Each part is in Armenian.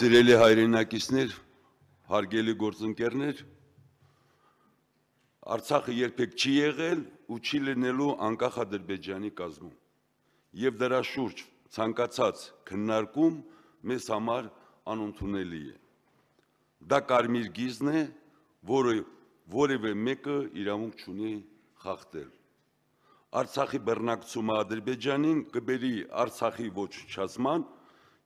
Սիրելի հայրենակիցներ, հարգելի գործընկերներ, Արցախը երբեք չի եղել ու չի լինելու անկախ Ադրբեջանի կազմում։ Եվ դրա շուրջ ցանկացած քննարկում մեզ համար անընդունելի է։ Դա կարմիր գիզն է, որը որևէ մեկը իրավունք չունի խախտել։ Արցախի բռնակցումը Ադրբեջանին կբերի Արցախի ոչնչացման ոչ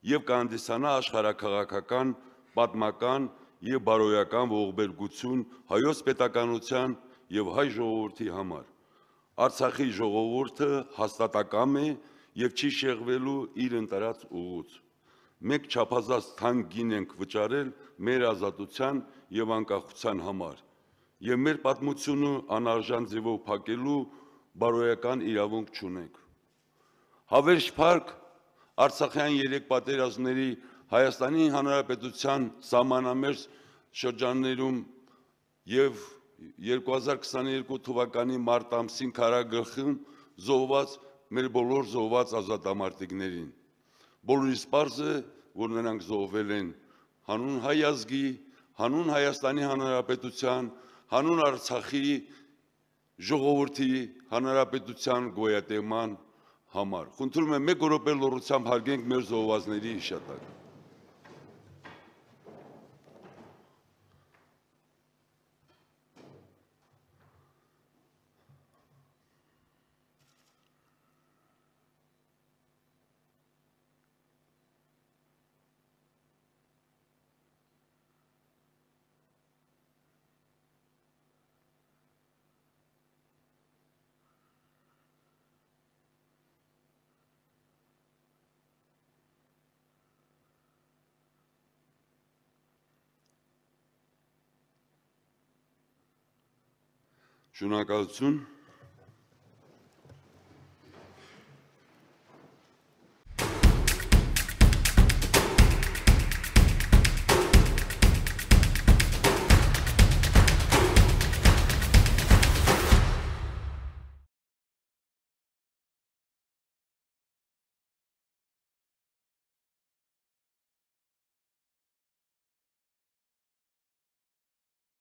եւ կհանդիսանա աշխարհակաղակական, պատմական եւ բարոյական ողբերգություն հայոց պետականության եւ հայ ժողովրդի համար։ Արցախի ժողովուրդը հաստատակամ է եւ չի շեղվելու իր ընտրած ուղուց։ Մենք չափազանց թանկին ենք վճարել մեր ազատության եւ անկախության համար եւ մեր պատմությունը անարժան ձևով փակելու բարոյական իրավունք չունենք։ Հավերժ փառք Արցախյան երեք պատերազմների Հայաստանի Հանրապետության սահմանամերձ շրջաններում եւ 2022 թվականի մարտ ամսին քարագլխում զոհված մեր բոլոր զոհված ազատամարտիկներին։ Բոլորիս պարզ է, որ նրանք զոհվել են հանուն հայ ազգի, հանուն Հայաստանի Հանրապետության, հանուն Արցախի ժողովրդի հանրապետության գոյատևման համար։ Խնդրում եմ մեկ րոպե լռությամբ հարգենք մեր զոհվածների հիշատակը։ Շնորհակալություն